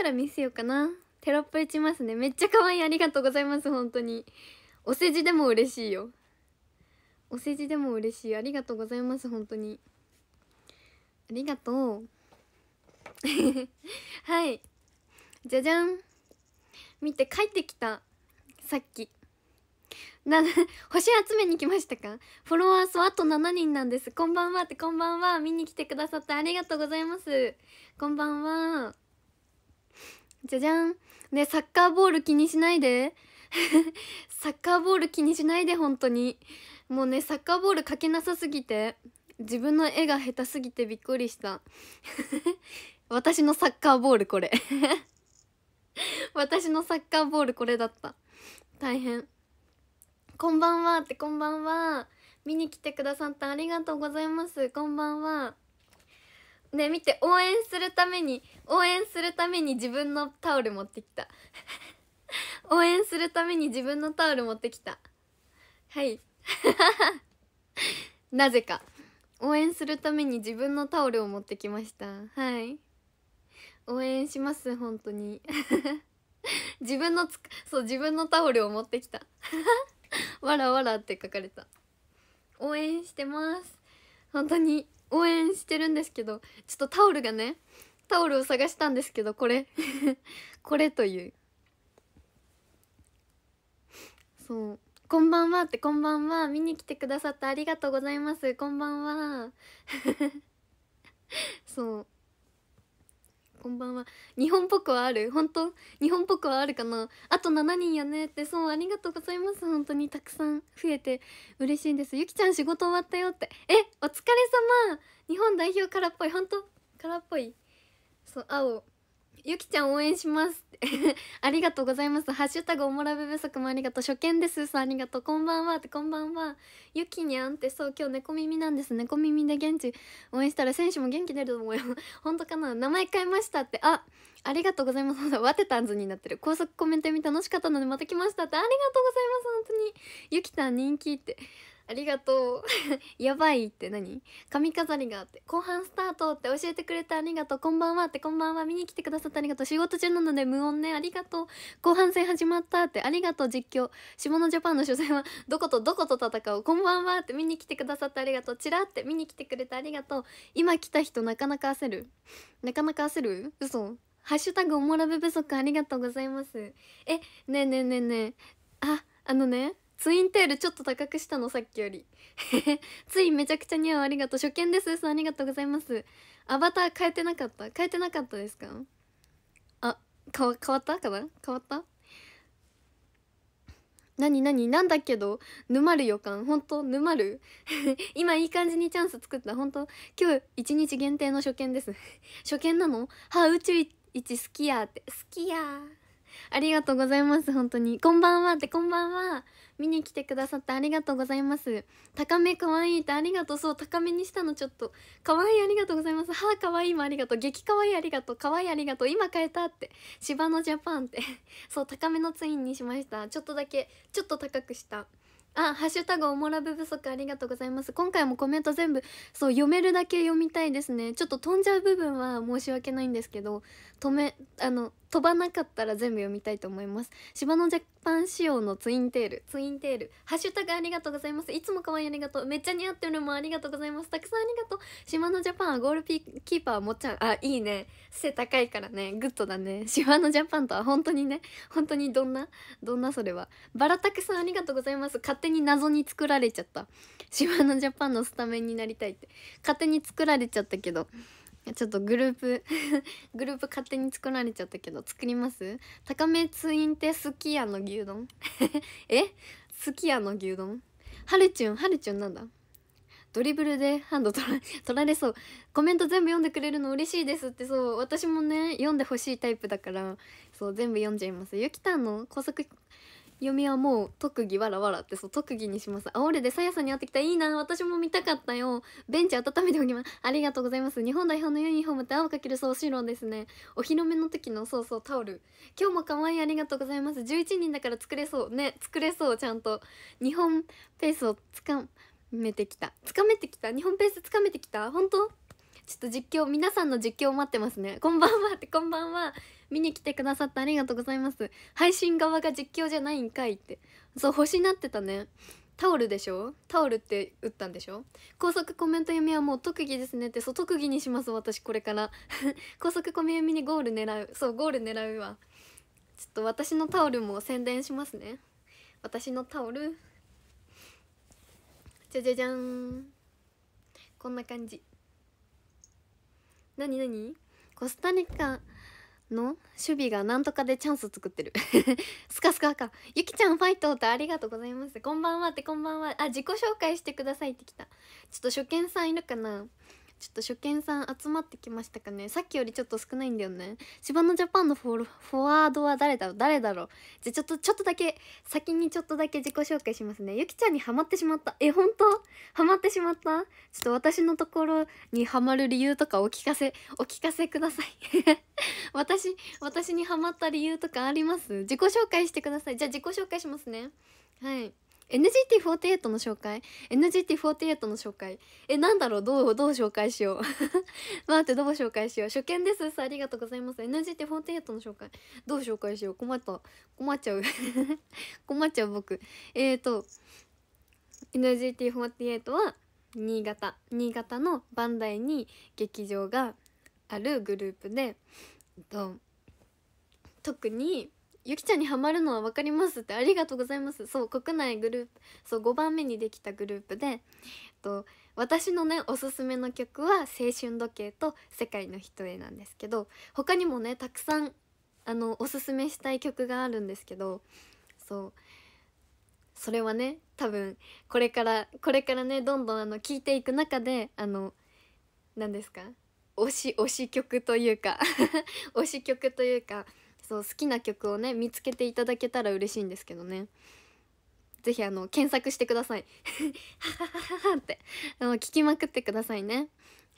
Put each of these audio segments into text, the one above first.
ったら見せようかなテロップ打ちますねめっちゃ可愛いありがとうございます本当にお世辞でも嬉しいよお世辞でも嬉しいありがとうございます本当にありがとう はいじゃじゃん見て帰ってきたさっきな 星集めに来ましたかフォロワー数あと7人なんですこんばんはってこんばんは見に来てくださってありがとうございますこんばんはじゃじゃんねサッカーボール気にしないで サッカーボール気にしないで本当にもうねサッカーボールかけなさすぎて自分の絵が下手すぎてびっくりした 私のサッカーボールこれ 私のサッカーボールこれだった大変こんばんはってこんばんは見に来てくださったありがとうございますこんばんはね見て応援するために応援するために自分のタオル持ってきた 応援するために自分のタオル持ってきたはい なぜか応援するために自分のタオルを持ってきましたはい応援します本当に 自分のつそう自分のタオルを持ってきたわらわらって書かれた応援してます本当に応援してるんですけどちょっとタオルがねタオルを探したんですけどこれ これというそう「こんばんは」って「こんばんは」見に来てくださってありがとうございますこんばんは そうこんばんは日本っぽくはある本当日本っぽくはあるかなあと7人やねってそうありがとうございます本当にたくさん増えて嬉しいんですゆきちゃん仕事終わったよってえお疲れ様日本代表からっぽい本当からっぽいそう青ゆきちゃん応援します ありがとうございますハッシュタグおもらべ不足もありがとう初見ですさんありがとうこんばんはってこんばんはゆきにゃんってそう今日猫耳なんです猫耳で現地応援したら選手も元気出ると思うよ 本当かな名前変えましたってあありがとうございます。ワテタンズになってる。高速コメント読み楽しかったのでまた来ましたって。ありがとうございます。本当に。ゆきたん人気って。ありがとう やばいって何髪飾りがあって後半スタートって教えてくれてありがとうこんばんはってこんばんは見に来てくださってありがとう仕事中なので無音ねありがとう後半戦始まったってありがとう実況下のジャパンの初戦はどことどこと戦うこんばんはって見に来てくださってありがとうチラって見に来てくれてありがとう今来た人なかなか焦るなかなか焦る嘘ハッシュタグおもらべ不足ありがとうございますえねえねえねえねえああのねツインテールちょっと高くしたのさっきよりつい めちゃくちゃ似合うありがとう初見ですありがとうございますアバター変えてなかった変えてなかったですかあ変わったかな変わった何何なんだけど沼る予感本当沼る 今いい感じにチャンス作った本当今日一日限定の初見です 初見なのは宇宙一好きやって好きやありがとうございます本当にこんばんはってこんばんは見に来てくださってありがとうございます高め可愛いってありがとうそう高めにしたのちょっと可愛いありがとうございます歯可愛いもありがとう激可愛いありがとう可愛いありがとう今変えたって芝のジャパンって そう高めのツインにしましたちょっとだけちょっと高くしたあ、ハッシュタグおもらぶ不足ありがとうございます。今回もコメント全部、そう、読めるだけ読みたいですね。ちょっと飛んじゃう部分は申し訳ないんですけど、止め、あの、飛ばなかったら全部読みたいと思います芝のジャパン仕様のツインテールツインテールハッシュタグありがとうございますいつも可愛いありがとうめっちゃ似合ってるもありがとうございますたくさんありがとう島のジャパンはゴールキーパーもっちゃんあいいね背高いからねグッドだね島のジャパンとは本当にね本当にどんなどんなそれはバラたくさんありがとうございます勝手に謎に作られちゃった島のジャパンのスタメンになりたいって勝手に作られちゃったけどちょっとグループ グループ勝手に作られちゃったけど作ります高めツインっスすき家の牛丼 えスキ家の牛丼はるちゅんはるちゅんなんだドリブルでハンド取ら取られそうコメント全部読んでくれるの嬉しいですってそう私もね読んでほしいタイプだからそう全部読んじゃいますゆきたんの高速嫁はもう特技わらわらってそう特技にしますあ俺でさやさんに会ってきたいいな私も見たかったよベンチ温めておきますありがとうございます日本代表のユニフォームって青かける総白ですねお披露目の時のそうそうタオル今日も可愛いありがとうございます11人だから作れそうね作れそうちゃんと日本ペースをつかめてきたつかめてきた日本ペースつかめてきた本当ちょっと実況皆さんの実況を待ってますねこんばんはってこんばんは見に来てくださってありがとうございます配信側が実況じゃないんかいってそう星なってたねタオルでしょタオルって打ったんでしょ高速コメント読みはもう特技ですねってそう特技にします私これから 高速コメ読みにゴール狙うそうゴール狙うわちょっと私のタオルも宣伝しますね私のタオルじゃじゃじゃんこんな感じなにコスタリカの守備がなんとかでチャンス作ってるスカスカかゆきちゃんファイトってありがとうございますこんばんはってこんばんはあ自己紹介してくださいってきたちょっと初見さんいるかなちょっと初見さん集まってきましたかねさっきよりちょっと少ないんだよね芝のジャパンのフォワードは誰だろう誰だろうじゃちょっとちょっとだけ先にちょっとだけ自己紹介しますねゆきちゃんにハマってしまったえ本当ハマってしまったちょっと私のところにハマる理由とかお聞かせお聞かせください 私私にハマった理由とかあります自己紹介してくださいじゃあ自己紹介しますねはい NGT48 の紹介 ?NGT48 の紹介え、なんだろうどう、どう紹介しよう 待って、どう紹介しよう初見ですさありがとうございます。NGT48 の紹介。どう紹介しよう困った。困っちゃう 困っちゃう僕。えーと、NGT48 は新潟。新潟のバンダイに劇場があるグループで、えっと、特に、ゆきちゃんにはまるのは分かりますってありがとうございますそう国内グループそう5番目にできたグループで、えっと、私のねおすすめの曲は「青春時計」と「世界の人へ」なんですけど他にもねたくさんあのおすすめしたい曲があるんですけどそうそれはね多分これからこれからねどんどんあの聞いていく中であの何ですか推し推し曲というか 推し曲というかそう好きな曲をね見つけていただけたら嬉しいんですけどね是非あの検索してくださいははははってあの聞きまくってくださいね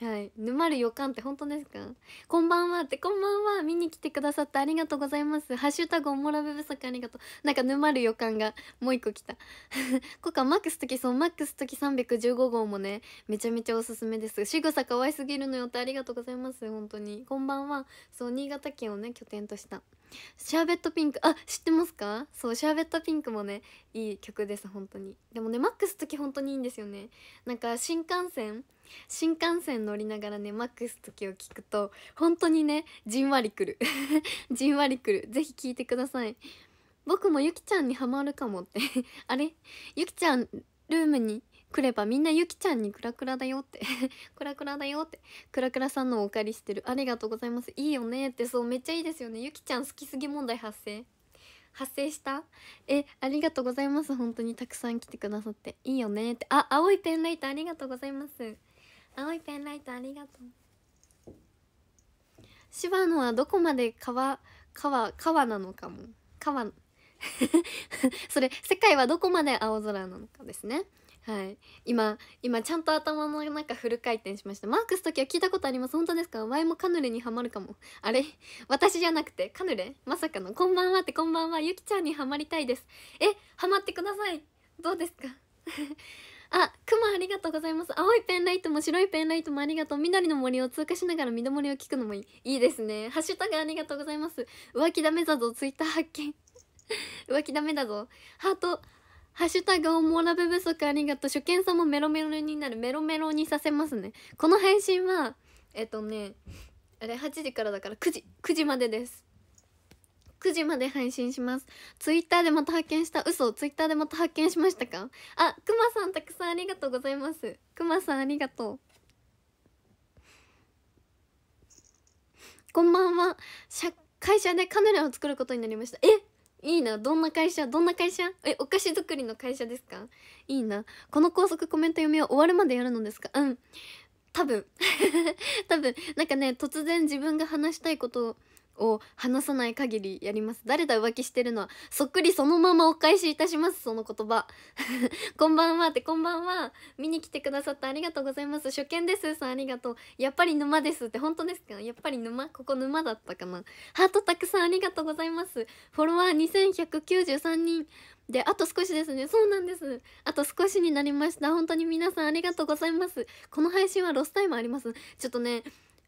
はい「沼る予感」って本当ですかこんばんはってこんばんは見に来てくださってありがとうございますハッシュタグおもらべ不足ありがとうなんか沼る予感がもう一個来たこかマックスときそうマックス時315号もねめちゃめちゃおすすめです仕草可愛すぎるのよってありがとうございます本当にこんばんはそう新潟県をね拠点としたシャーベットピンクあ知ってますかそうシャーベットピンクもねいい曲です本当にでもねマックス時本当にいいんですよねなんか新幹線新幹線乗りながらねマックス時を聞くと本当にねじんわりくる じんわりくるぜひ聴いてください僕もゆきちゃんにハマるかもって あれゆきちゃんルームに来ればみんなゆきちゃんにクラクラだよって クラクラだよってクラクラさんのお借りしてるありがとうございますいいよねってそうめっちゃいいですよねゆきちゃん好きすぎ問題発生発生したえありがとうございます本当にたくさん来てくださっていいよねってあ青いペンライトありがとうございます青いペンライトありがとう芝野はどこまで川川川なのかも川 それ世界はどこまで青空なのかですねはい今今ちゃんと頭の中フル回転しましたマークス時は聞いたことあります本当ですか前もカヌレにはまるかもあれ私じゃなくてカヌレまさかのこんばんはってこんばんはゆきちゃんにはまりたいですえはまってくださいどうですか あ、くまありがとうございます。青いペンライトも白いペンライトもありがとう。緑の森を通過しながら緑森を聞くのもいい。いいですね。ハッシュタグありがとうございます。浮気ダメだぞ、ツイッター発見。浮気ダメだぞ。ハート、ハッシュタグおもらべ不足ありがとう。初見さんもメロメロになる。メロメロにさせますね。この配信は、えっとね、あれ8時からだから9時、9時までです。9時まで配信します。ツイッターでまた発見した。嘘、ツイッターでまた発見しましたかあ、くまさんたくさんありがとうございます。くまさんありがとう。こんばんは。会社でカヌレを作ることになりました。えいいなどんな会社どんな会社えお菓子作りの会社ですかいいなこの高速コメント読みは終わるまでやるのですかうん多分 多分なんかね突然自分が話したいことを話さない限りやります誰だ浮気してるのはそっくりそのままお返しいたしますその言葉 こんばんはってこんばんは見に来てくださってありがとうございます初見ですさんありがとうやっぱり沼ですって本当ですかやっぱり沼ここ沼だったかなハートたくさんありがとうございますフォロワー2193人であと少しですねそうなんですあと少しになりました本当に皆さんありがとうございますこの配信はロスタイムありますちょっとね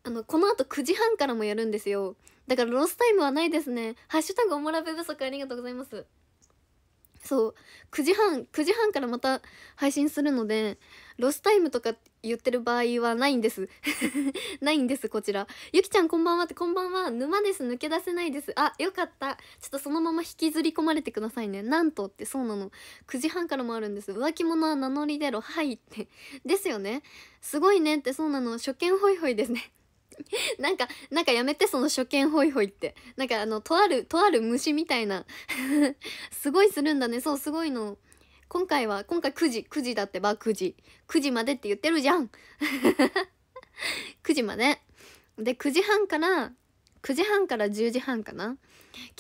あのこの後9時半からもやるんですよだからロスタイムはないですねハッシュタグおもらべ不足ありがとうございますそう9時半9時半からまた配信するのでロスタイムとか言ってる場合はないんです ないんですこちらゆきちゃんこんばんはってこんばんは沼です抜け出せないですあよかったちょっとそのまま引きずり込まれてくださいねなんとってそうなの9時半からもあるんです浮気者は名乗り出ろはいってですよねすごいねってそうなの初見ホイホイですね なんか、なんかやめて、その初見ホイホイって。なんかあの、とある、とある虫みたいな。すごいするんだね。そう、すごいの。今回は、今回9時、9時だってば、9時。9時までって言ってるじゃん。9 時まで。で、9時半から、9時半から10時半かな。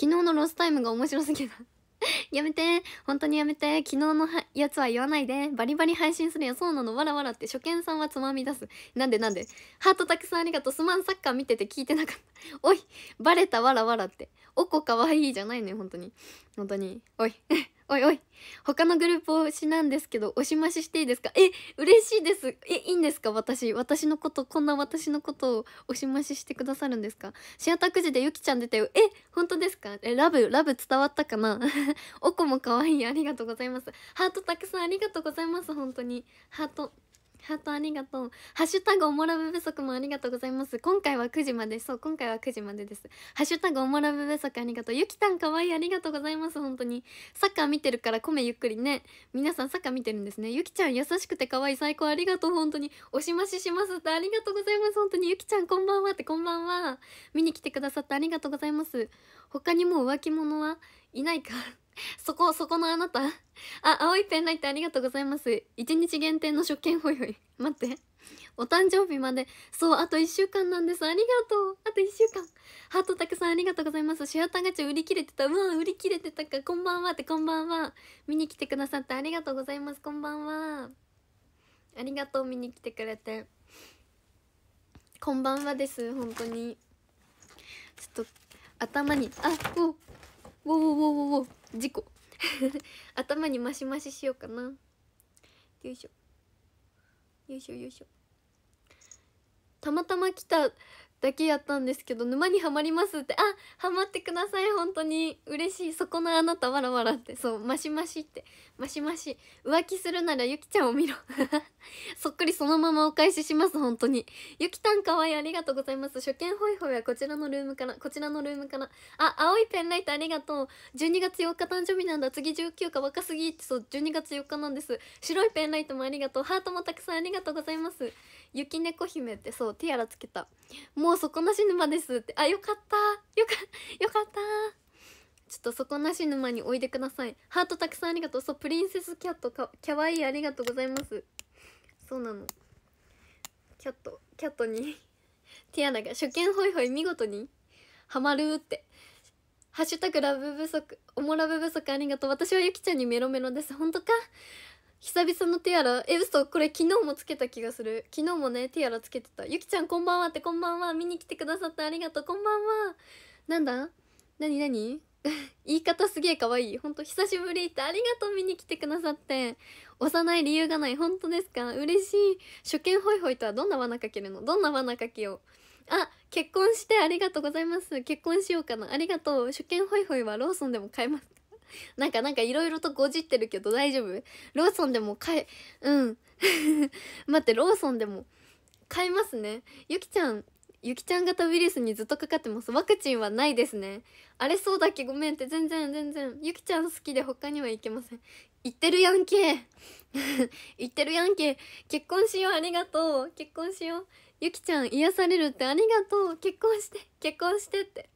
昨日のロスタイムが面白すぎた。やめて本当にやめて昨日のやつは言わないでバリバリ配信するよそうなのわらわらって初見さんはつまみ出すなんでなんでハートたくさんありがとうすまんサッカー見てて聞いてなかったおいバレたわらわらっておこかわいいじゃないのよ本当に本当においおいおい、他のグループ推しなんですけど、推し増ししていいですかえ、嬉しいです。え、いいんですか私。私のこと、こんな私のことを推し増ししてくださるんですかシアターくじでゆきちゃん出たよ。え、本当ですかえ、ラブ、ラブ伝わったかな おこも可愛い。ありがとうございます。ハートたくさんありがとうございます。本当に。ハート。ハートありがとう。ハッシュタグおもらべ不足もありがとうございます。今回は9時まで。そう、今回は9時までです。ハッシュタグおもらべ不足ありがとう。ゆきたんかわいいありがとうございます。本当に。サッカー見てるから米ゆっくりね。皆さんサッカー見てるんですね。ゆきちゃん優しくてかわいい最高ありがとう。本当に。おしまししますってありがとうございます。本当に。ゆきちゃんこんばんはってこんばんは。見に来てくださってありがとうございます。他にも浮気者はいないかそこ、そこのあなたあ、青いペンライトありがとうございます。1日限定の初見ほいい。待って。お誕生日まで。そう、あと1週間なんです。ありがとう。あと1週間。ハートたくさんありがとうございます。シアターガチャ売り切れてた。うわ、売り切れてたか。こんばんはって、こんばんは。見に来てくださってありがとうございます。こんばんは。ありがとう、見に来てくれて。こんばんはです。本当に。ちょっと、頭に、あ、おおおおおお事故頭にマシマシしようかなよいしょよいしょよいしょたまたま来ただけやったんですけど沼にはまりますってあハマってください本当に嬉しいそこのあなたわらわらってそうマシマシってマシマシ浮気するならゆきちゃんを見ろ そっくりそのままお返しします本当にゆきたんかわいいありがとうございます初見ホイホイはこちらのルームからこちらのルームからあ青いペンライトありがとう12月8日誕生日なんだ次19日若すぎってそう12月4日なんです白いペンライトもありがとうハートもたくさんありがとうございます雪猫姫ってそうティアラつけたもう底なし沼ですってあよかったよかよかったちょっと底なし沼においでくださいハートたくさんありがとうそうプリンセスキャットかキャワイイありがとうございますそうなのキャットキャットにティアラが初見ホイホイ見事にハマるってハッシュタグラブ不足おもラブ不足ありがとう私はゆきちゃんにメロメロです本当か久々のティアラえ嘘これ昨日もつけた気がする昨日もねティアラつけてたゆきちゃんこんばんはってこんばんは見に来てくださってありがとうこんばんはなんだ何何 言い方すげえかわいいほんと久しぶりってありがとう見に来てくださって幼い理由がない本当ですか嬉しい初見ホイホイとはどんな罠かけるのどんな罠かけようあ結婚してありがとうございます結婚しようかなありがとう初見ホイホイはローソンでも買えますなんかなんかいろいろとごじってるけど大丈夫ローソンでも買え、うん。待って、ローソンでも買えますね。ゆきちゃん、ゆきちゃん型ウイルスにずっとかかってます。ワクチンはないですね。あれそうだっけごめんって、全然全然。ゆきちゃん好きで他には行けません。行ってるやんけ。言 ってるやんけ。結婚しよう、ありがとう。結婚しよう。ゆきちゃん、癒されるってありがとう。結婚して、結婚してって。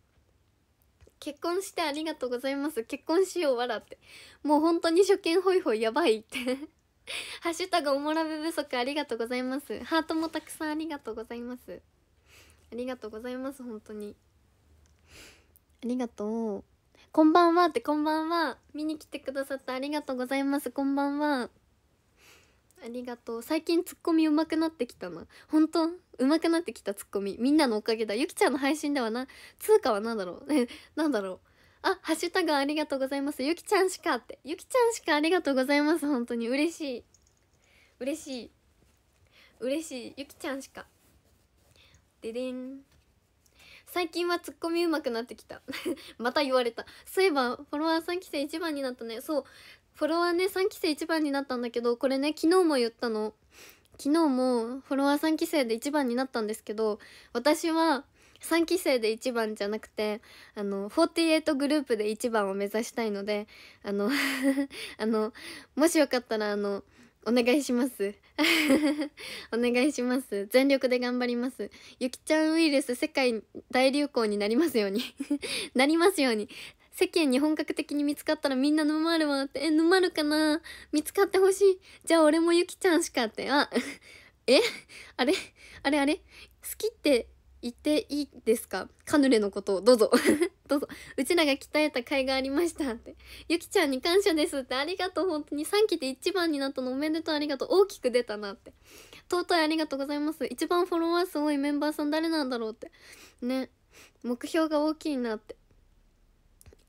結婚してありがとうございます。結婚しよう笑って。もう本当に初見ホイホイやばいって ハッシュタグおもらべ不足ありがとうございます。ハートもたくさんありがとうございます。ありがとうございます、本当に。ありがとう。こんばんはって、こんばんは。見に来てくださってありがとうございます。こんばんは。ありがとう最近ツッコミ上手くなってきたな本当上手くなってきたツッコミみんなのおかげだゆきちゃんの配信ではな通貨は何だろう何 だろうあハッシュタグありがとうございますゆきちゃんしかってゆきちゃんしかありがとうございます本当に嬉しい嬉しい嬉しいゆきちゃんしかででん最近はツッコミ上手くなってきた また言われたそういえばフォロワー3期生1番になったねそうフォロワーね3期生1番になったんだけどこれね昨日も言ったの昨日もフォロワー3期生で1番になったんですけど私は3期生で1番じゃなくてあの48グループで1番を目指したいのであの あのもしよかったらあのお願いします お願いします全力で頑張りますゆきちゃんウイルス世界大流行になりますように なりますように世間に本格的に見つかったらみんな沼るわって、え、沼るかな見つかってほしい。じゃあ俺もゆきちゃんしかって、あ、えあれあれあれ好きって言っていいですかカヌレのことをどうぞ どうぞうちらが鍛えた甲斐がありましたってゆきちゃんに感謝ですってありがとう本当に3期で1番になったのおめでとうありがとう大きく出たなって尊いありがとうございます一番フォロワーすごいメンバーさん誰なんだろうってね目標が大きいなって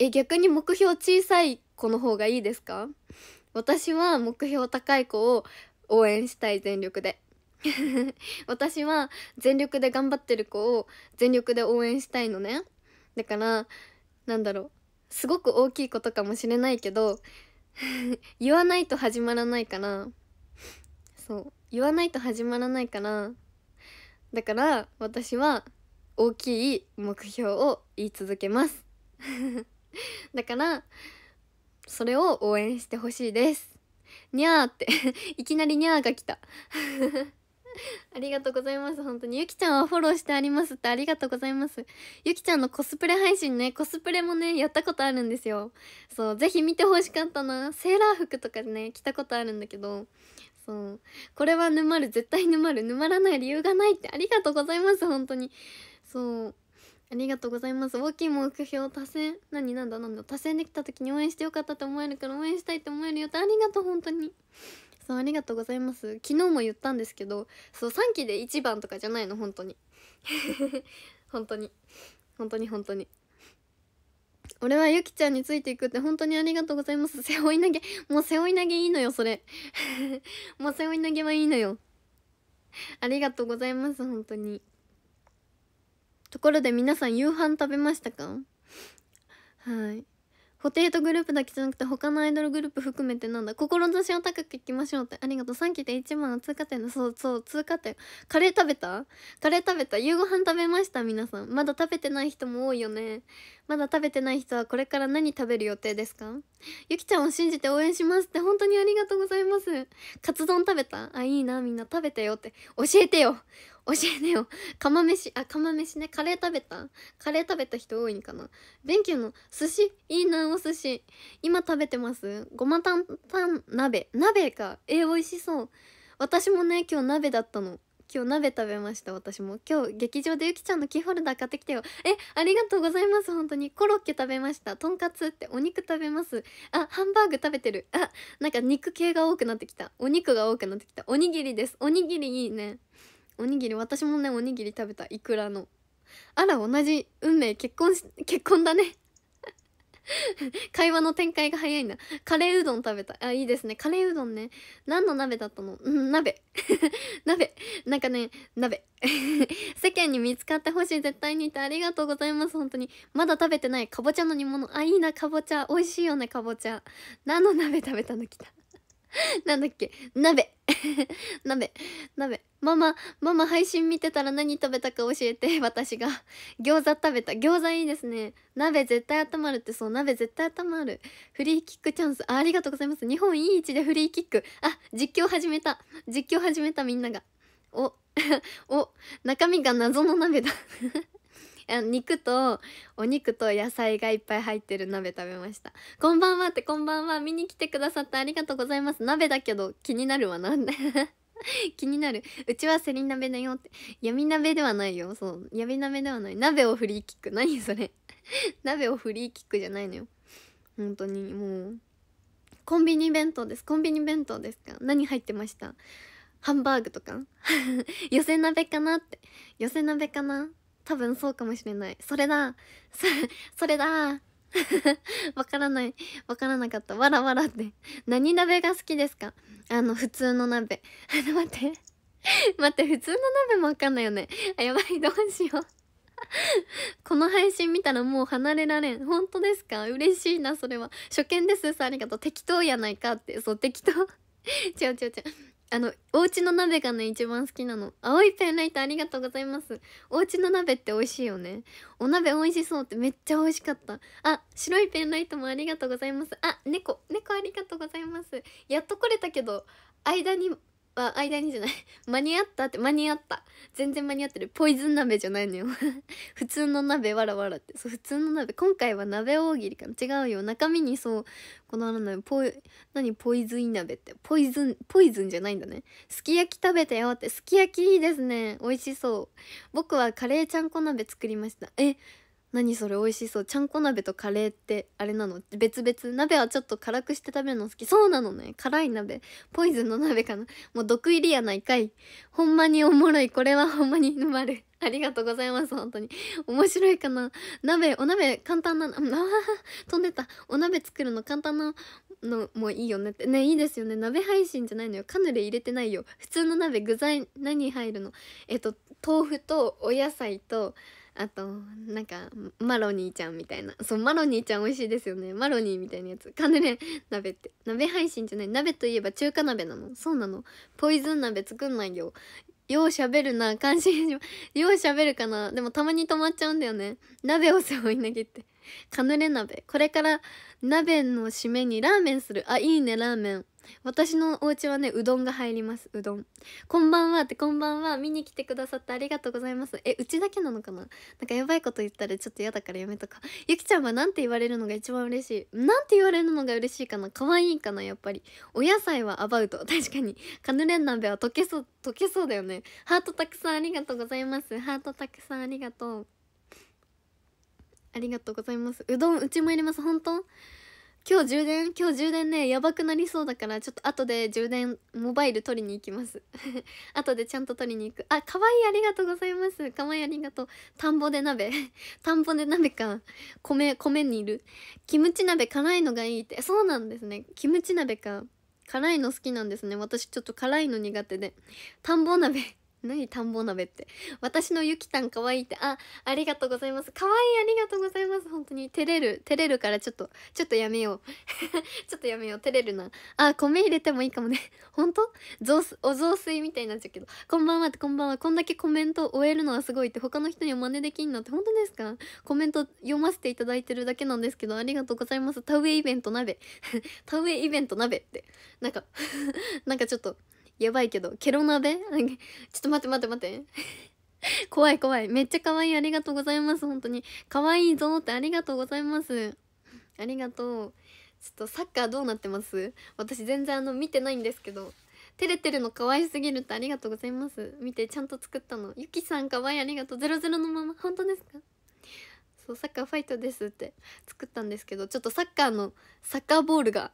え逆に目標小さい子の方がいいですか私は目標高い子を応援したい全力で 私は全力で頑張ってる子を全力で応援したいのねだからなんだろうすごく大きいことかもしれないけど 言わないと始まらないからそう言わないと始まらないからだから私は大きい目標を言い続けます だからそれを応援してほしいですにゃーって いきなりにゃーが来た ありがとうございます。本当に。ゆきちゃんはフォローしてありますってありがとうございます。ゆきちゃんのコスプレ配信ね、コスプレもね、やったことあるんですよ。そう、ぜひ見てほしかったな。セーラー服とかね、着たことあるんだけど、そう。これは沼る、絶対沼る、沼らない理由がないってありがとうございます。本当に。そう。ありがとうございます大きい目標達成何なんだなんだ達成できた時に応援してよかったって思えるから応援したいって思えるよってありがとう本当にそうありがとうございます昨日も言ったんですけどそう3期で1番とかじゃないの本当に 本当に本当に本当に俺はゆきちゃんについていくって本当にありがとうございます背負い投げもう背負い投げいいのよそれ もう背負い投げはいいのよありがとうございます本当にところで皆さん夕飯食べましたかはいホテイトグループだけじゃなくて他のアイドルグループ含めてなんだ志を高くいきましょうってありがとう3期で一1の通過点のそうそう通過点カレー食べたカレー食べた夕ご飯食べました皆さんまだ食べてない人も多いよねまだ食べてない人はこれから何食べる予定ですかゆきちゃんを信じて応援しますって本当にありがとうございますカツ丼食べたあいいなみんな食べたよって教えてよ教えてよ。釜飯、あ、釜飯ね。カレー食べたカレー食べた人多いんかな。電球の寿司いいな、お寿司。今食べてますごまたんたん鍋。鍋か。え美味しそう。私もね、今日鍋だったの。今日鍋食べました私も今日劇場でゆきちゃんのキーホルダー買ってきてよえありがとうございます本当にコロッケ食べましたとんかつってお肉食べますあハンバーグ食べてるあなんか肉系が多くなってきたお肉が多くなってきたおにぎりですおにぎりいいねおにぎり私もねおにぎり食べたいくらのあら同じ運命結婚し 結婚だね会話の展開が早いなカレーうどん食べたあいいですねカレーうどんね何の鍋だったのうん鍋 鍋なんかね鍋 世間に見つかってほしい絶対にいてありがとうございます本当にまだ食べてないかぼちゃの煮物あいいなかぼちゃ美味しいよねかぼちゃ何の鍋食べたの来た なんだっけ鍋 鍋鍋ママママ配信見てたら何食べたか教えて 私が餃子食べた餃子いいですね鍋絶対温まるってそう鍋絶対温まるフリーキックチャンスあありがとうございます日本いい位置でフリーキックあ実況始めた実況始めたみんながおお中身が謎の鍋だあ肉とお肉と野菜がいっぱい入ってる鍋食べましたこんばんはってこんばんは見に来てくださってありがとうございます鍋だけど気になるわなんで 気になるうちはセリ鍋だよって闇鍋ではないよそう闇鍋ではない鍋をフリーキック何それ 鍋をフリーキックじゃないのよ本当にもうコンビニ弁当ですコンビニ弁当ですか何入ってましたハンバーグとか 寄せ鍋かなって寄せ鍋かな多分そうかもしれないそれだそそれだ わからないわからなかったわらわらって何鍋が好きですかあの普通の鍋 待って待って普通の鍋もわかんないよねあやばいどうしよう この配信見たらもう離れられん本当ですか嬉しいなそれは初見ですさありがとう適当やないかってそう適当違う違う違うあの、おうちの鍋がね、一番好きなの。青いペンライトありがとうございます。おうちの鍋って美味しいよね。お鍋美味しそうってめっちゃ美味しかった。あ、白いペンライトもありがとうございます。あ、猫、猫ありがとうございます。やっと来れたけど、間にあ間にじゃない 間に合ったって間に合った全然間に合ってるポイズン鍋じゃないのよ 普通の鍋わらわらってそう普通の鍋今回は鍋大喜利かな違うよ中身にそうこのなんだポイ何ポイズン鍋ってポイズンポイズンじゃないんだねすき焼き食べたよってすき焼きいいですね美味しそう僕はカレーちゃんこ鍋作りましたえ何それ美味しそうちゃんこ鍋とカレーってあれなの別々鍋はちょっと辛くして食べるの好きそうなのね辛い鍋ポイズンの鍋かなもう毒入りやないかいほんまにおもろいこれはほんまに沼るありがとうございます本当に面白いかな鍋お鍋簡単なあ飛んでたお鍋作るの簡単なのもいいよねってねいいですよね鍋配信じゃないのよカヌレ入れてないよ普通の鍋具材何入るのえっと豆腐とお野菜とあとなんかマロニーちゃんみたいなそうマロニーちゃん美味しいですよねマロニーみたいなやつカヌレ鍋って鍋配信じゃない鍋といえば中華鍋なのそうなのポイズン鍋作んないよようしゃべるな感心しようしゃべるかなでもたまに止まっちゃうんだよね鍋を背負い投げてカヌレ鍋これから鍋の締めにラーメンするあいいねラーメン私のお家はねうどんが入りますうどんこんばんはってこんばんは見に来てくださってありがとうございますえうちだけなのかななんかやばいこと言ったらちょっと嫌だからやめとかゆきちゃんは何て言われるのが一番嬉しい何て言われるのが嬉しいかな可愛いかなやっぱりお野菜はアバウト 確かにカヌレン鍋は溶けそう溶けそうだよねハートたくさんありがとうございますハートたくさんありがとうありがとうございますうどんうちも入れます本当今日充電今日充電ねやばくなりそうだからちょっと後で充電モバイル取りに行きます 後でちゃんと取りに行くあかわいいありがとうございますかわいいありがとう田んぼで鍋 田んぼで鍋か米米にいるキムチ鍋辛いのがいいってそうなんですねキムチ鍋か辛いの好きなんですね私ちょっと辛いの苦手で田んぼ鍋何田んぼ鍋って私のゆきたんかわいいってあありがとうございますかわいいありがとうございます本当に照れる照れるからちょっとちょっとやめよう ちょっとやめよう照れるなあ米入れてもいいかもね 本当雑お雑炊みたいになっちゃうけどこんばんはってこんばんはこんだけコメント終えるのはすごいって他の人には真似できんのって本当ですかコメント読ませていただいてるだけなんですけどありがとうございます田植えイベント鍋 田植えイベント鍋ってなんかなんかちょっとやばいけどケロ鍋 ちょっと待って待って待って 怖い怖いめっちゃ可愛いありがとうございます本当に可愛いぞってありがとうございますありがとうちょっとサッカーどうなってます私全然あの見てないんですけど照れてるの可愛すぎるってありがとうございます見てちゃんと作ったのゆきさん可愛いありがとう00のまま本当ですかそうサッカーファイトですって作ったんですけどちょっとサッカーのサッカーボールが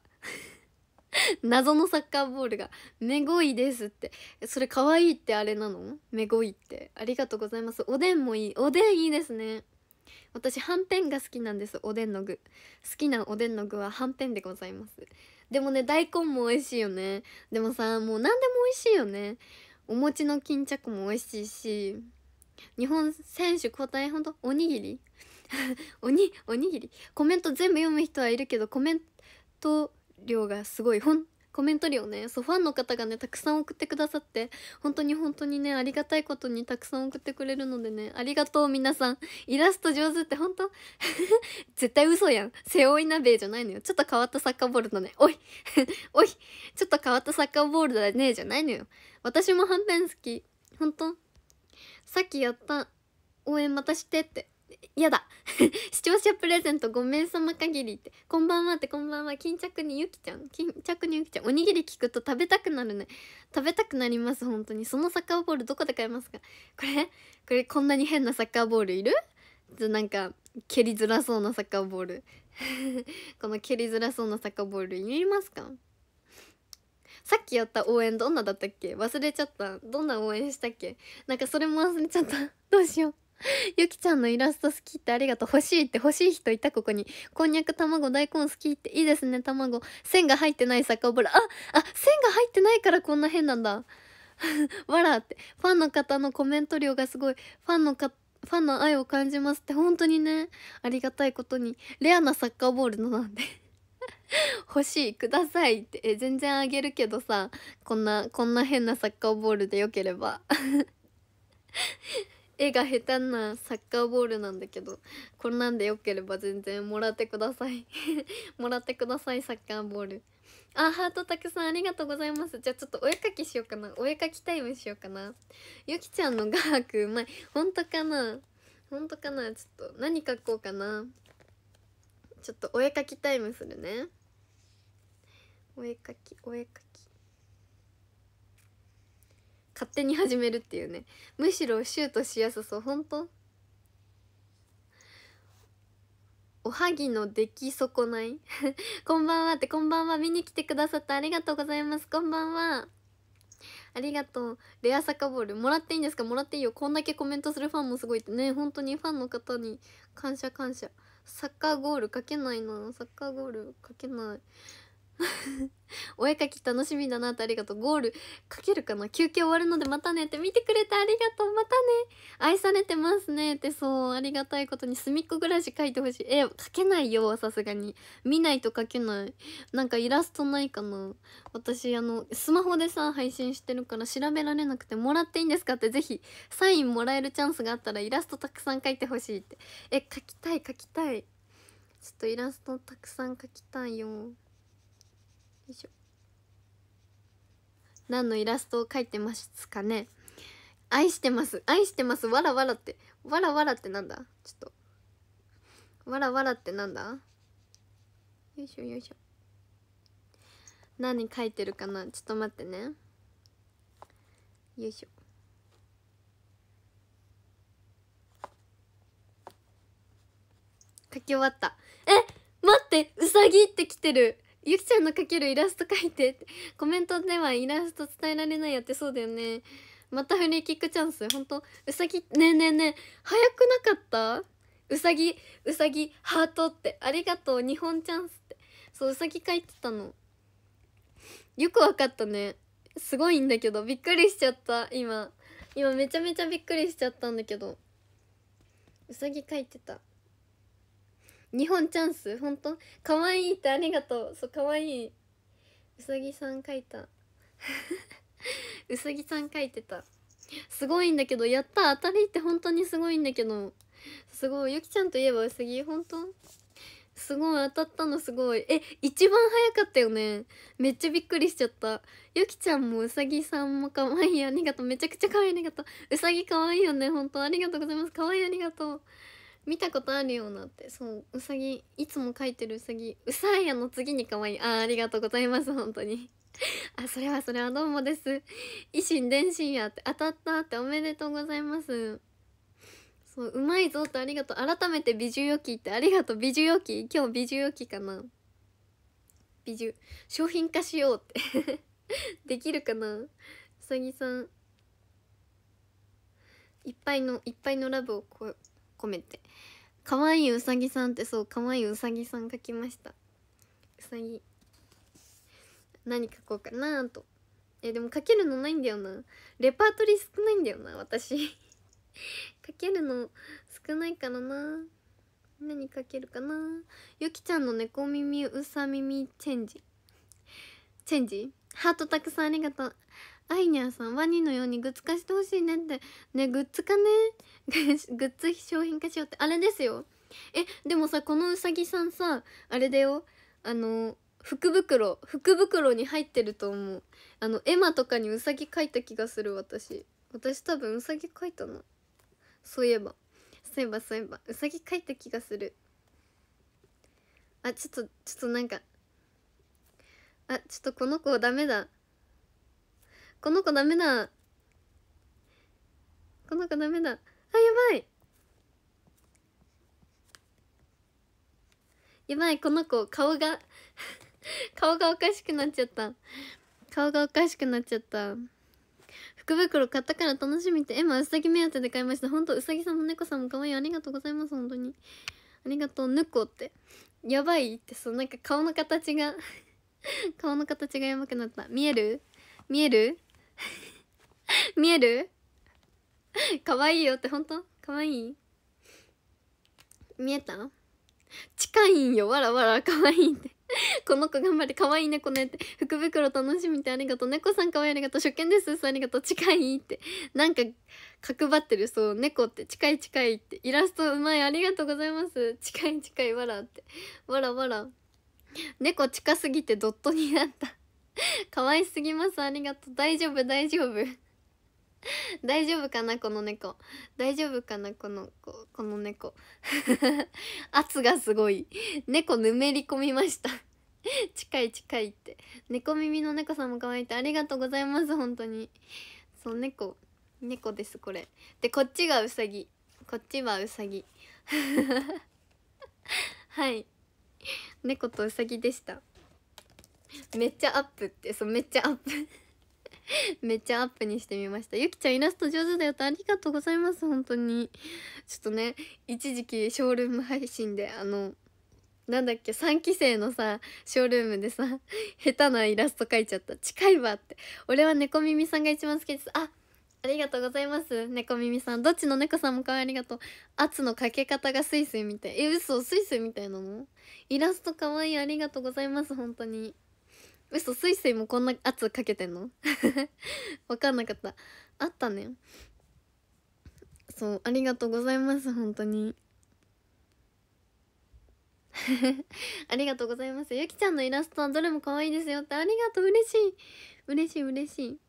謎のサッカーボールが「めごいです」ってそれかわいってあれなのめごいってありがとうございますおでんもいいおでんいいですね私はんぺんが好きなんですおでんの具好きなおでんの具ははんぺんでございますでもね大根も美味しいよねでもさもう何でも美味しいよねお餅の巾着も美味しいし日本選手交代ほんとおにぎり おにおにぎりコメント全部読む人はいるけどコメント量がすごい本コメント量ねそうファンの方がねたくさん送ってくださって本当に本当にねありがたいことにたくさん送ってくれるのでねありがとう皆さんイラスト上手って本当 絶対嘘やん背負い鍋じゃないのよちょっと変わったサッカーボールだねおい おいちょっと変わったサッカーボールだねじゃないのよ私もはんぺん好き本当さっきやった応援またしてってやだ 視聴者プレゼントご5名様限りってこんばんはってこんばんは巾着にゆきちゃん巾着にゆきちゃんおにぎり聞くと食べたくなるね食べたくなります本当にそのサッカーボールどこで買えますかこれこれこんなに変なサッカーボールいるなんか蹴りづらそうなサッカーボール この蹴りづらそうなサッカーボールいりますかさっきやった応援どんなだったっけ忘れちゃったどんな応援したっけなんかそれも忘れちゃったどうしよう ゆきちゃんのイラスト好きってありがとう。欲しいって欲しい人いた、ここに。こんにゃく卵大根好きっていいですね、卵。線が入ってない酒ぼら。あ、あ、線が入ってないからこんな変なんだ。わ らって。ファンの方のコメント量がすごい。ファンのか、ファンの愛を感じますって、本当にね、ありがたいことに。レアなサッカーボールのなんで。欲しいくださいってえ全然あげるけどさこんなこんな変なサッカーボールでよければ絵が下手なサッカーボールなんだけどこんなんでよければ全然もらってください もらってくださいサッカーボールあハートたくさんありがとうございますじゃあちょっとお絵かきしようかなお絵かきタイムしようかなゆきちゃんの画伯うまい本当かな本当かなちょっと何描こうかなちょっとお絵かきタイムするねお絵かきお絵かき勝手に始めるっていうねむしろシュートしやすそう本当おはぎの出来損ない こんばんはってこんばんは見に来てくださってありがとうございますこんばんはありがとうレアサカボールもらっていいんですかもらっていいよこんだけコメントするファンもすごいってね本当にファンの方に感謝感謝サッカーゴールかけないなサッカーゴールかけない お絵描き楽しみだなってありがとう。ゴールかけるかな休憩終わるのでまたねって見てくれてありがとう。またね。愛されてますねってそう。ありがたいことに隅っこ暮らし描いてほしい。え、描けないよ。さすがに。見ないと描けない。なんかイラストないかな私、あの、スマホでさ、配信してるから調べられなくてもらっていいんですかってぜひサインもらえるチャンスがあったらイラストたくさん描いてほしいって。え、描きたい描きたい。ちょっとイラストたくさん描きたいよ。いしょ何のイラストを描いてますかね愛してます愛してますわらわらってわらわらってなんだちょっとわらわらってなんだよいしょよいしょ何書いてるかなちょっと待ってねよいしょ書き終わったえ待ってうさぎって来てるゆきちゃんの描けるイラスト描いてコメントではイラスト伝えられないやってそうだよねまたフリーキックチャンスほんとうさぎねえねえねえ早くなかったうさぎうさぎハートってありがとう日本チャンスってそううさぎ描いてたのよくわかったねすごいんだけどびっくりしちゃった今今めちゃめちゃびっくりしちゃったんだけどうさぎ描いてた日本チャンス本当可愛いってありがとうそう可愛いうさぎさん描いた うさぎさん描いてたすごいんだけどやった当たりって本当にすごいんだけどすごいゆきちゃんといえばうさぎ本当すごい当たったのすごいえ一番早かったよねめっちゃびっくりしちゃったゆきちゃんもうさぎさんも可愛いありがとうめちゃくちゃ可愛いありがとううさぎ可愛いよね本当ありがとうございます可愛いありがとう見たことあるようなってそううさぎいつも描いてるうさぎうさやの次に可愛いあありがとうございます本当にあそれはそれはどうもです維新伝心やって当たったっておめでとうございますそううまいぞってありがとう改めて美獣よきってありがとう美獣よき今日美獣よきかな美獣商品化しようって できるかなうさぎさんいっぱいのいっぱいのラブをこ込めて可愛いうさぎさんってそう可愛いうさぎさん描きましたうさぎ何書こうかなとえでも描けるのないんだよなレパートリー少ないんだよな私 描けるの少ないからな何描けるかなゆきちゃんの猫耳うさ耳チェンジチェンジハートたくさんありがとうアイニャーさんワニのようにグッズ化してほしいねってねグッズ化ね グッズ商品化しようってあれですよえでもさこのうさぎさんさあれだよあの福袋福袋に入ってると思うあの絵馬とかにうさぎ描いた気がする私私多分うさぎ描いたなそういえばそういえばそういえばうさぎ描いた気がするあちょっとちょっとなんかあちょっとこの子ダメだこの子ダメだこの子ダメだばいやばいこの子顔が 顔がおかしくなっちゃった顔がおかしくなっちゃった福袋買ったから楽しみってエマうさぎ目当てで買いましたほんとうさぎさんも猫さんも可愛いありがとうございます本当にありがとうぬこってやばいってそうなんか顔の形が 顔の形がやばくなった見える見える 見える 可愛いよって本当可愛い見えた近いんよわらわら可愛いって この子頑張れ可愛い猫ねって福袋楽しみてありがとう猫さん可愛いありがとう初見ですありがとう近いってなんか角張ってるそう猫って近い近いってイラストうまいありがとうございます近い近いわらってわらわら猫近すぎてドットになった可愛すぎますありがとう大丈夫大丈夫 大丈夫かなこの猫大丈夫かなこのここの猫 圧がすごい猫ぬめり込みました 近い近いって猫耳の猫さんも可愛いってありがとうございます本当にそう猫猫ですこれでこっちがうさぎこっちはうさぎはい猫とうさぎでしためっちゃアップってそうめっちゃアップ めっちゃアップにしてみました。ゆきちゃんイラスト上手だよとありがとうございます、本当に。ちょっとね、一時期ショールーム配信で、あの、なんだっけ、3期生のさ、ショールームでさ、下手なイラスト描いちゃった。近いわって。俺は猫耳さんが一番好きです。あありがとうございます。猫耳さん。どっちの猫さんも可愛いありがとう。圧のかけ方がスイスイみたい。え、嘘スイスイみたいなのイラスト可愛いありがとうございます、本当に。嘘スイスイもこんな圧かけてんの わかんなかったあったねそうありがとうございます本当に ありがとうございますゆきちゃんのイラストはどれも可愛いですよってありがとう嬉しい嬉しい嬉しい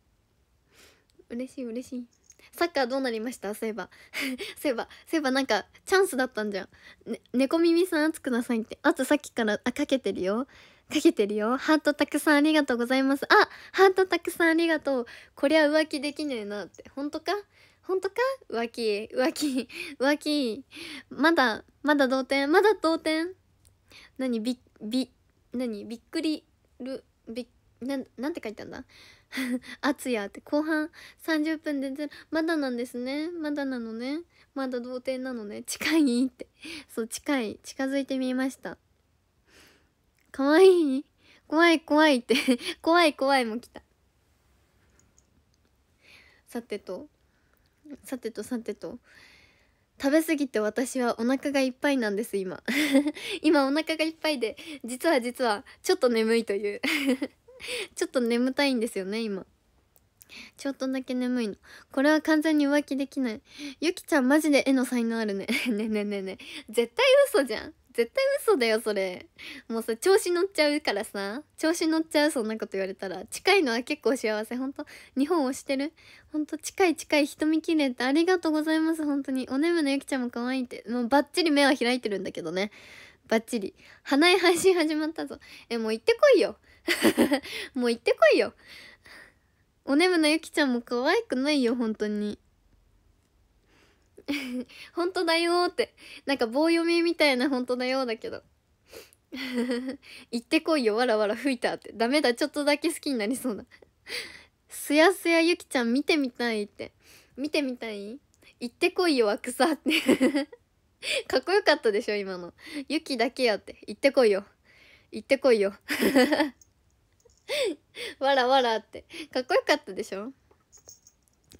嬉しい嬉しいサッカーどうなりましたそういえば そういえばそういえばなんかチャンスだったんじゃん、ね、猫耳さん熱くなさいって圧さっきからあかけてるよかけてるよ。ハートたくさんありがとうございます。あハートたくさんありがとう。こりゃ浮気できねえなって。本当か本当か浮気、浮気、浮気。まだ、まだ同点、まだ同点。何び、び、何びっくりる、び、な、なんて書いたんだあつやって後半30分で全然、まだなんですね。まだなのね。まだ同点なのね。近いって。そう、近い。近づいてみました。かわいい怖い怖いって 怖い怖いも来たさてとさてとさてと食べ過ぎて私はお腹がいっぱいなんです今 今お腹がいっぱいで実は実はちょっと眠いという ちょっと眠たいんですよね今ちょっとだけ眠いのこれは完全に浮気できないゆきちゃんマジで絵の才能あるねねねねね絶対嘘じゃん絶対嘘だよそれもうさ調子乗っちゃうからさ調子乗っちゃうそんなこと言われたら近いのは結構幸せほんと日本をしてるほんと近い近い瞳きれいってありがとうございます本当におねむのゆきちゃんも可愛いってもうバッチリ目は開いてるんだけどねバッチリ花江配信始まったぞえもう行ってこいよ もう行ってこいよおねむのゆきちゃんも可愛くないよ本当に 本当だよってなんか棒読みみたいな本当だよだけど 行ってこいよわらわら吹いたってダメだちょっとだけ好きになりそうなすやすやゆきちゃん見てみたいって見てみたい行ってこいよは草って かっこよかったでしょ今のゆきだけやって行ってこいよ行ってこいよわらわらってかっこよかったでしょ